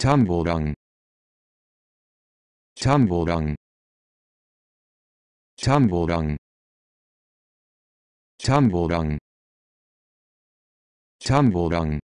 チャンボランチャンボランチャンボランチャンボランチャンボラン